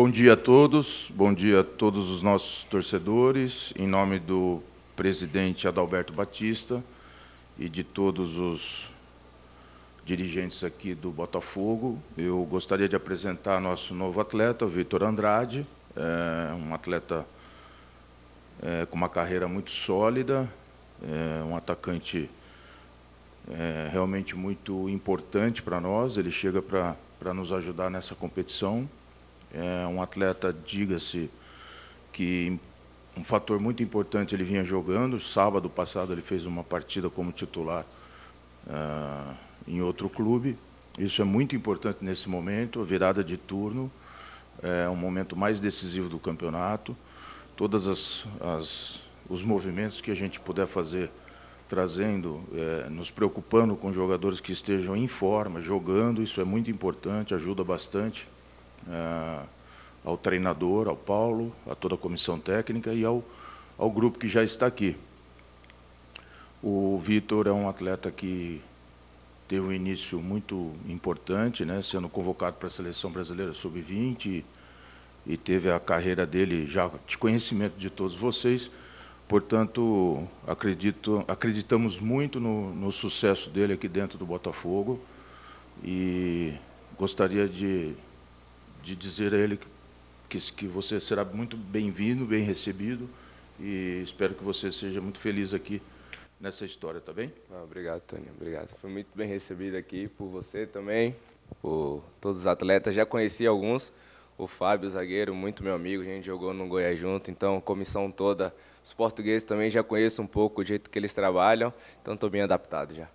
Bom dia a todos, bom dia a todos os nossos torcedores. Em nome do presidente Adalberto Batista e de todos os dirigentes aqui do Botafogo, eu gostaria de apresentar nosso novo atleta, Vitor Andrade, é um atleta é, com uma carreira muito sólida, é um atacante é, realmente muito importante para nós. Ele chega para nos ajudar nessa competição. É um atleta, diga-se, que um fator muito importante ele vinha jogando. Sábado passado ele fez uma partida como titular uh, em outro clube. Isso é muito importante nesse momento, virada de turno. É um momento mais decisivo do campeonato. Todos as, as os movimentos que a gente puder fazer, trazendo, é, nos preocupando com jogadores que estejam em forma, jogando, isso é muito importante, ajuda bastante. É, ao treinador, ao Paulo, a toda a comissão técnica e ao, ao grupo que já está aqui. O Vitor é um atleta que teve um início muito importante, né, sendo convocado para a seleção brasileira sub-20 e teve a carreira dele já de conhecimento de todos vocês. Portanto, acredito, acreditamos muito no, no sucesso dele aqui dentro do Botafogo e gostaria de de dizer a ele que, que você será muito bem-vindo, bem recebido, e espero que você seja muito feliz aqui nessa história, tá bem? Ah, obrigado, Tânia. obrigado. Foi muito bem recebido aqui por você também, por todos os atletas. Já conheci alguns, o Fábio, zagueiro, muito meu amigo, a gente jogou no Goiás junto, então comissão toda. Os portugueses também já conheço um pouco o jeito que eles trabalham, então estou bem adaptado já.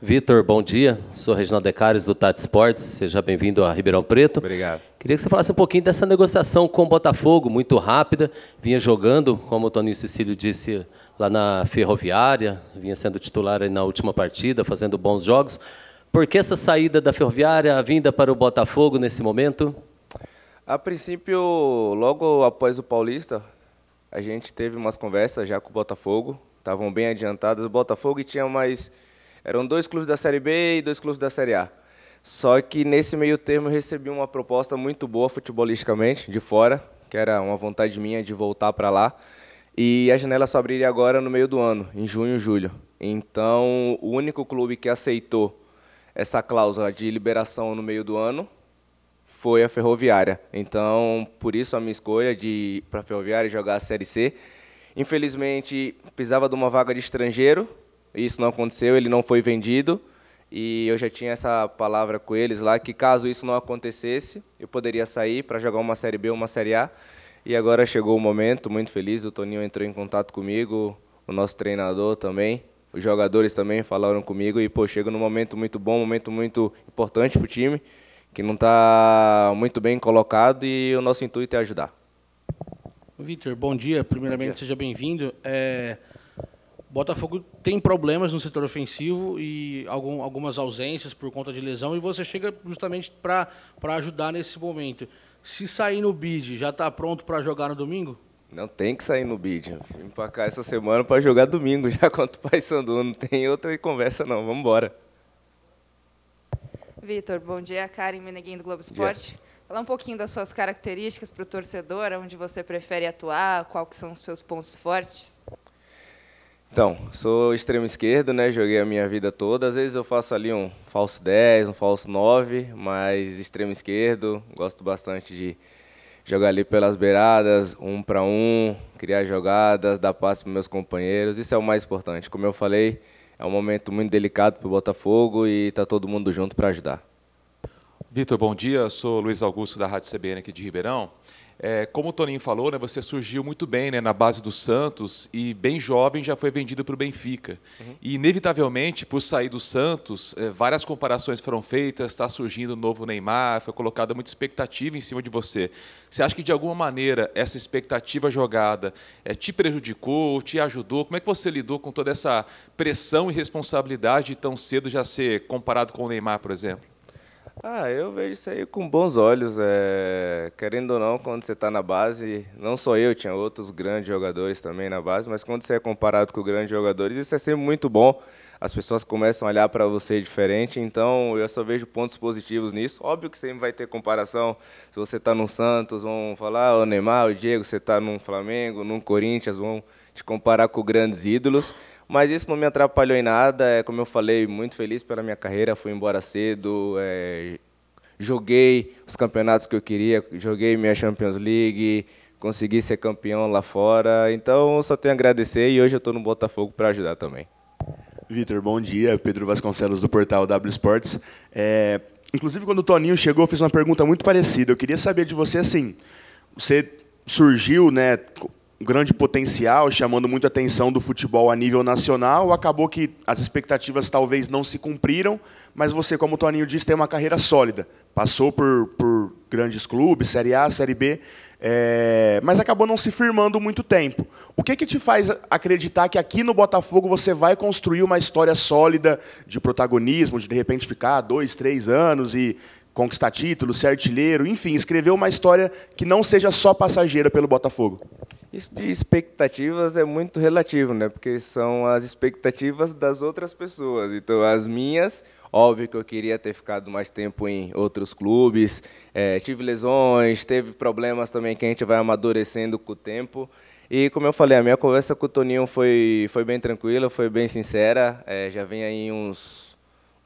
Vitor, bom dia. Sou Reginaldo Decares, do Tati Sports. Seja bem-vindo a Ribeirão Preto. Obrigado. Queria que você falasse um pouquinho dessa negociação com o Botafogo, muito rápida. Vinha jogando, como o Toninho Cecílio disse, lá na Ferroviária. Vinha sendo titular na última partida, fazendo bons jogos. Por que essa saída da Ferroviária, a vinda para o Botafogo nesse momento? A princípio, logo após o Paulista, a gente teve umas conversas já com o Botafogo. Estavam bem adiantadas o Botafogo tinha mais eram dois clubes da Série B e dois clubes da Série A. Só que nesse meio termo eu recebi uma proposta muito boa futebolisticamente, de fora, que era uma vontade minha de voltar para lá. E a janela só abriria agora no meio do ano, em junho, julho. Então, o único clube que aceitou essa cláusula de liberação no meio do ano foi a Ferroviária. Então, por isso a minha escolha de para a Ferroviária jogar a Série C. Infelizmente, precisava de uma vaga de estrangeiro, isso não aconteceu, ele não foi vendido. E eu já tinha essa palavra com eles lá que caso isso não acontecesse, eu poderia sair para jogar uma série B, ou uma série A. E agora chegou o momento, muito feliz, o Toninho entrou em contato comigo, o nosso treinador também, os jogadores também falaram comigo e pô, chega num momento muito bom, um momento muito importante para o time, que não está muito bem colocado e o nosso intuito é ajudar. Vitor, bom dia. Primeiramente, bom dia. seja bem-vindo. É, Botafogo tem problemas no setor ofensivo e algum, algumas ausências por conta de lesão, e você chega justamente para ajudar nesse momento. Se sair no bid, já está pronto para jogar no domingo? Não tem que sair no bid. Vim para cá essa semana para jogar domingo, já quanto o Sandu. Não tem outra conversa, não. Vamos embora. Vitor, bom dia. Karen Meneguin, do Globo Esporte. Falar um pouquinho das suas características para o torcedor, onde você prefere atuar, quais são os seus pontos fortes. Então, sou extremo esquerdo, né? Joguei a minha vida toda. Às vezes eu faço ali um falso 10, um falso 9, mas extremo esquerdo, gosto bastante de jogar ali pelas beiradas, um para um, criar jogadas, dar passe para meus companheiros. Isso é o mais importante. Como eu falei, é um momento muito delicado para o Botafogo e está todo mundo junto para ajudar. Vitor, bom dia. Sou Luiz Augusto da Rádio CBN aqui de Ribeirão. É, como o Toninho falou, né, você surgiu muito bem né, na base do Santos e, bem jovem, já foi vendido para o Benfica. Uhum. E, inevitavelmente, por sair do Santos, é, várias comparações foram feitas, está surgindo o um novo Neymar, foi colocada muita expectativa em cima de você. Você acha que, de alguma maneira, essa expectativa jogada é, te prejudicou, te ajudou? Como é que você lidou com toda essa pressão e responsabilidade de tão cedo já ser comparado com o Neymar, por exemplo? Ah, eu vejo isso aí com bons olhos. É... Querendo ou não, quando você está na base, não só eu, tinha outros grandes jogadores também na base, mas quando você é comparado com grandes jogadores, isso é sempre muito bom. As pessoas começam a olhar para você diferente, então eu só vejo pontos positivos nisso. Óbvio que sempre vai ter comparação. Se você está no Santos, vão falar, o Neymar, o Diego, você está no Flamengo, no Corinthians, vão te comparar com grandes ídolos. Mas isso não me atrapalhou em nada. É, como eu falei, muito feliz pela minha carreira. Fui embora cedo. É, joguei os campeonatos que eu queria. Joguei minha Champions League. Consegui ser campeão lá fora. Então, só tenho a agradecer. E hoje eu estou no Botafogo para ajudar também. Vitor, bom dia. Pedro Vasconcelos, do portal W Sports. É, inclusive, quando o Toninho chegou, eu fiz uma pergunta muito parecida. Eu queria saber de você, assim, você surgiu, né, grande potencial, chamando muito atenção do futebol a nível nacional. Acabou que as expectativas talvez não se cumpriram, mas você, como o Toninho disse, tem uma carreira sólida. Passou por, por grandes clubes, Série A, Série B, é, mas acabou não se firmando muito tempo. O que, que te faz acreditar que aqui no Botafogo você vai construir uma história sólida de protagonismo, de de repente ficar dois, três anos e conquistar títulos, ser artilheiro, enfim, escrever uma história que não seja só passageira pelo Botafogo? Isso de expectativas é muito relativo, né? Porque são as expectativas das outras pessoas. Então, as minhas, óbvio que eu queria ter ficado mais tempo em outros clubes. É, tive lesões, teve problemas também que a gente vai amadurecendo com o tempo. E, como eu falei, a minha conversa com o Toninho foi, foi bem tranquila, foi bem sincera. É, já vem aí uns,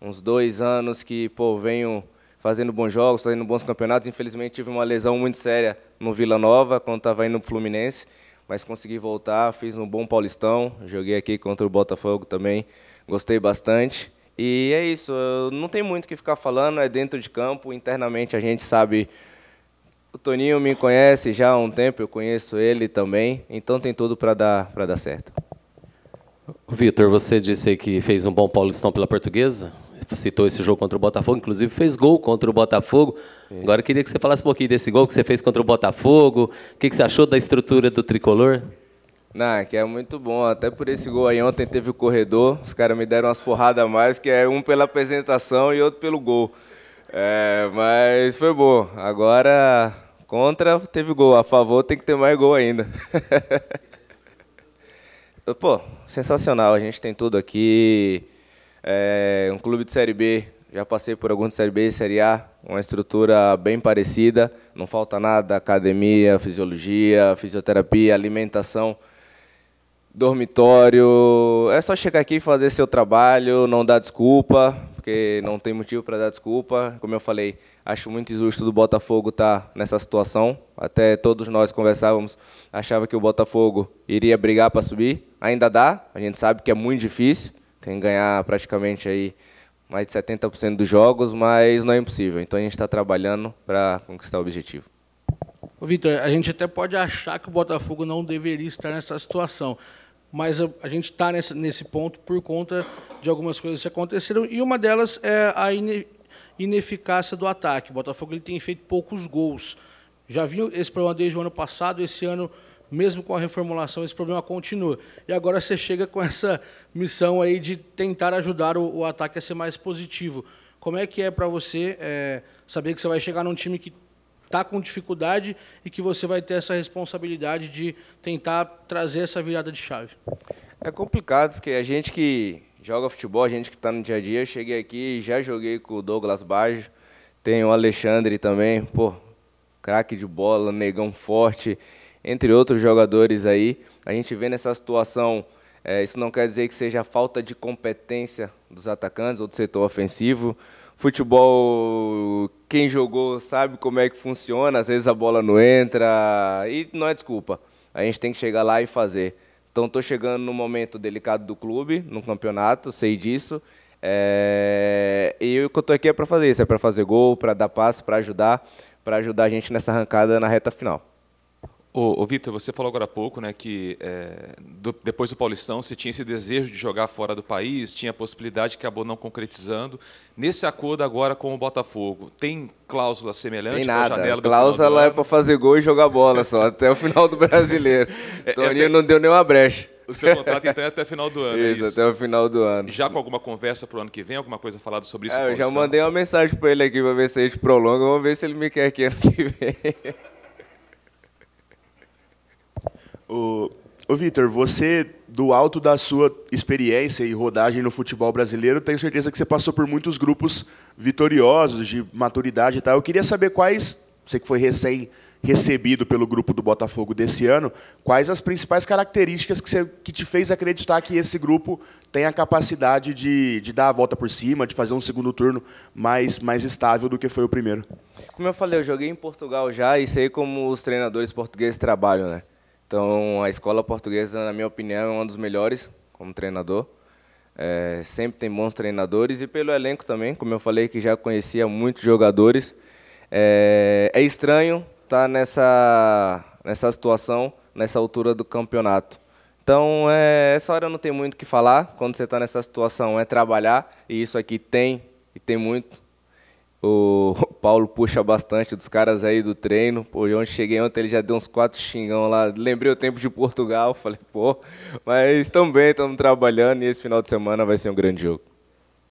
uns dois anos que, pô, venho fazendo bons jogos, fazendo bons campeonatos. Infelizmente tive uma lesão muito séria no Vila Nova, quando estava indo para o Fluminense, mas consegui voltar, fiz um bom Paulistão, joguei aqui contra o Botafogo também, gostei bastante. E é isso, não tem muito o que ficar falando, é dentro de campo, internamente a gente sabe. O Toninho me conhece já há um tempo, eu conheço ele também, então tem tudo para dar, dar certo. Vitor, você disse que fez um bom Paulistão pela Portuguesa? citou esse jogo contra o Botafogo, inclusive fez gol contra o Botafogo. Isso. Agora queria que você falasse um pouquinho desse gol que você fez contra o Botafogo, o que, que você achou da estrutura do tricolor? Não, é que é muito bom. Até por esse gol aí ontem teve o corredor, os caras me deram umas porradas a mais, que é um pela apresentação e outro pelo gol. É, mas foi bom. Agora, contra teve gol, a favor tem que ter mais gol ainda. Pô, sensacional, a gente tem tudo aqui. É um clube de Série B, já passei por alguns de Série B e Série A, uma estrutura bem parecida, não falta nada, academia, fisiologia, fisioterapia, alimentação, dormitório, é só chegar aqui e fazer seu trabalho, não dar desculpa, porque não tem motivo para dar desculpa. Como eu falei, acho muito injusto do Botafogo estar tá nessa situação. Até todos nós conversávamos, achava que o Botafogo iria brigar para subir. Ainda dá, a gente sabe que é muito difícil, tem que ganhar praticamente aí mais de 70% dos jogos, mas não é impossível. Então a gente está trabalhando para conquistar o objetivo. Vitor, a gente até pode achar que o Botafogo não deveria estar nessa situação, mas a, a gente está nesse, nesse, ponto por conta de algumas coisas que aconteceram e uma delas é a ine, ineficácia do ataque. O Botafogo ele tem feito poucos gols. Já viu esse problema desde o ano passado, esse ano mesmo com a reformulação, esse problema continua. E agora você chega com essa missão aí de tentar ajudar o, o ataque a ser mais positivo. Como é que é para você é, saber que você vai chegar num time que está com dificuldade e que você vai ter essa responsabilidade de tentar trazer essa virada de chave? É complicado, porque a gente que joga futebol, a gente que está no dia a dia, eu cheguei aqui já joguei com o Douglas Baggio, tem o Alexandre também, pô, craque de bola, negão forte entre outros jogadores aí. A gente vê nessa situação, é, isso não quer dizer que seja falta de competência dos atacantes ou do setor ofensivo. Futebol, quem jogou sabe como é que funciona, às vezes a bola não entra, e não é desculpa. A gente tem que chegar lá e fazer. Então, estou chegando num momento delicado do clube, no campeonato, sei disso. É... E o que eu estou aqui é para fazer isso, é para fazer gol, para dar passe, para ajudar, para ajudar a gente nessa arrancada na reta final. Ô, ô Vitor, você falou agora há pouco né, que é, do, depois do Paulistão você tinha esse desejo de jogar fora do país, tinha a possibilidade que acabou não concretizando. Nesse acordo agora com o Botafogo, tem cláusula semelhante? Tem nada. Janela do cláusula é para fazer gol e jogar bola só, até o final do brasileiro. É, é, Toninho não deu nenhuma brecha. O seu contrato então é até o final do ano. É isso, é isso, até o final do ano. Já com alguma conversa para o ano que vem, alguma coisa falada sobre isso? É, eu já mandei uma mensagem para ele aqui para ver se a gente prolonga, vamos ver se ele me quer aqui ano que vem. O, ô Vitor, você, do alto da sua experiência e rodagem no futebol brasileiro, tenho certeza que você passou por muitos grupos vitoriosos, de maturidade e tal. Eu queria saber quais, você que foi recém recebido pelo grupo do Botafogo desse ano, quais as principais características que, você, que te fez acreditar que esse grupo tem a capacidade de, de dar a volta por cima, de fazer um segundo turno mais, mais estável do que foi o primeiro? Como eu falei, eu joguei em Portugal já e sei como os treinadores portugueses trabalham, né? Então, a escola portuguesa, na minha opinião, é uma dos melhores como treinador. É, sempre tem bons treinadores e pelo elenco também, como eu falei, que já conhecia muitos jogadores. É, é estranho estar tá nessa, nessa situação, nessa altura do campeonato. Então, é, essa hora não tem muito o que falar. Quando você está nessa situação, é trabalhar, e isso aqui tem, e tem muito. O, Paulo puxa bastante dos caras aí do treino. Pô, onde cheguei ontem, ele já deu uns quatro xingão lá. Lembrei o tempo de Portugal, falei, pô, mas estamos bem, estamos trabalhando e esse final de semana vai ser um grande jogo.